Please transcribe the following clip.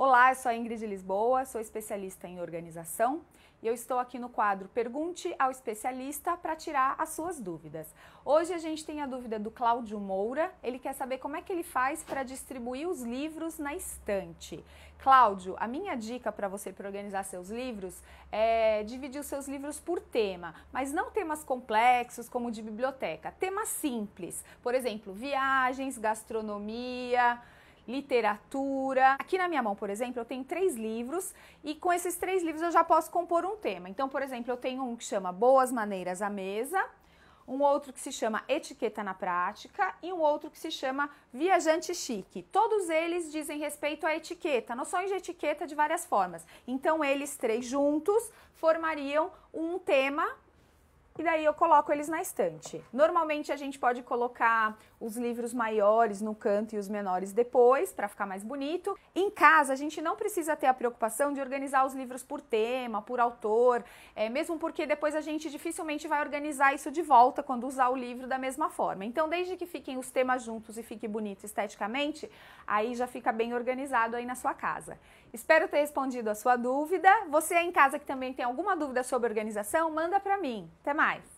Olá, eu sou a Ingrid Lisboa, sou especialista em organização e eu estou aqui no quadro Pergunte ao Especialista para tirar as suas dúvidas. Hoje a gente tem a dúvida do Cláudio Moura, ele quer saber como é que ele faz para distribuir os livros na estante. Cláudio, a minha dica para você para organizar seus livros é dividir os seus livros por tema, mas não temas complexos como de biblioteca, temas simples, por exemplo, viagens, gastronomia literatura. Aqui na minha mão, por exemplo, eu tenho três livros e com esses três livros eu já posso compor um tema. Então, por exemplo, eu tenho um que chama Boas Maneiras à Mesa, um outro que se chama Etiqueta na Prática e um outro que se chama Viajante Chique. Todos eles dizem respeito à etiqueta, noções de etiqueta de várias formas. Então, eles três juntos formariam um tema e daí eu coloco eles na estante. Normalmente a gente pode colocar os livros maiores no canto e os menores depois, para ficar mais bonito. Em casa, a gente não precisa ter a preocupação de organizar os livros por tema, por autor, é, mesmo porque depois a gente dificilmente vai organizar isso de volta quando usar o livro da mesma forma. Então, desde que fiquem os temas juntos e fique bonito esteticamente, aí já fica bem organizado aí na sua casa. Espero ter respondido a sua dúvida. Você em casa que também tem alguma dúvida sobre organização, manda para mim. Até mais! mais.